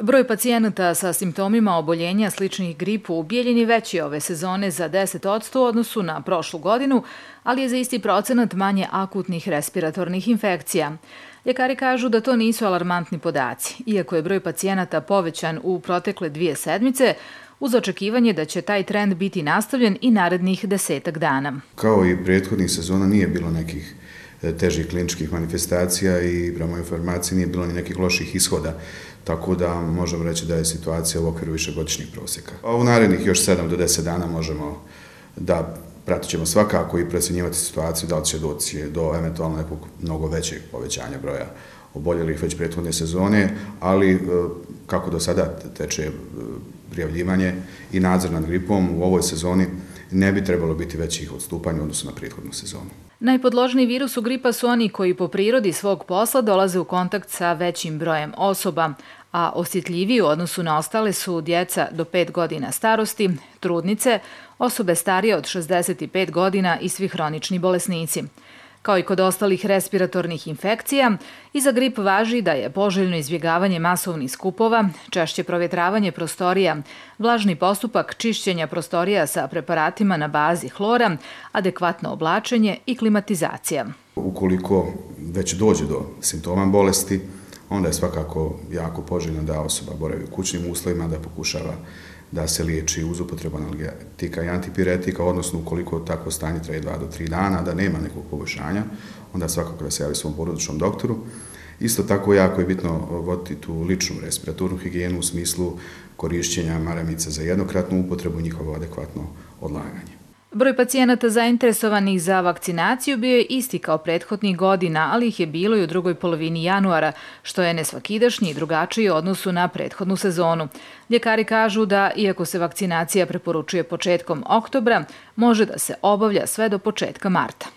Broj pacijenata sa simptomima oboljenja sličnih gripu u Bijeljini već je ove sezone za 10% u odnosu na prošlu godinu, ali je za isti procenat manje akutnih respiratornih infekcija. Ljekari kažu da to nisu alarmantni podaci. Iako je broj pacijenata povećan u protekle dvije sedmice, uz očekivanje da će taj trend biti nastavljen i narednih desetak dana. Kao i prethodnih sezona nije bilo nekih E, težih kliničkih manifestacija i prema informaciji nije bilo ni nekih loših ishoda, tako da možemo reći da je situacija u okviru višegodišnjih proseka. A u narednih još 7 do 10 dana možemo da pratit ćemo svakako i presvinjivati situaciju da li će doći do eventualno nekog mnogo većeg povećanja broja oboljelih već prethodne sezone, ali e, kako do sada teče e, prijavljivanje i nadzor nad gripom u ovoj sezoni ne bi trebalo biti većih odstupanja u odnosu na prethodnu sezonu. Najpodložniji virusu gripa su oni koji po prirodi svog posla dolaze u kontakt sa većim brojem osoba, a osjetljiviji u odnosu na ostale su djeca do 5 godina starosti, trudnice, osobe starije od 65 godina i svi hronični bolesnici. Kao i kod ostalih respiratornih infekcija, i za grip važi da je poželjno izbjegavanje masovnih skupova, češće provjetravanje prostorija, vlažni postupak čišćenja prostorija sa preparatima na bazi hlora, adekvatno oblačenje i klimatizacija. Ukoliko već dođe do simptoma bolesti, onda je svakako jako poželjno da osoba boravi u kućnim uslovima, da pokušava da se liječi uz upotrebu analgetika i antipiretika, odnosno ukoliko takvo stanje traje 2 do 3 dana, da nema nekog poboljšanja, onda svakako da se javi svom porodičnom doktoru. Isto tako jako je bitno voditi tu ličnu respiratornu higijenu u smislu korišćenja maramica za jednokratnu upotrebu i njihovo adekvatno odlaganje. Broj pacijenata zainteresovanih za vakcinaciju bio je isti kao prethodnih godina, ali ih je bilo i u drugoj polovini januara, što je nesvakidašnji i drugačiji odnosu na prethodnu sezonu. Ljekari kažu da, iako se vakcinacija preporučuje početkom oktobra, može da se obavlja sve do početka marta.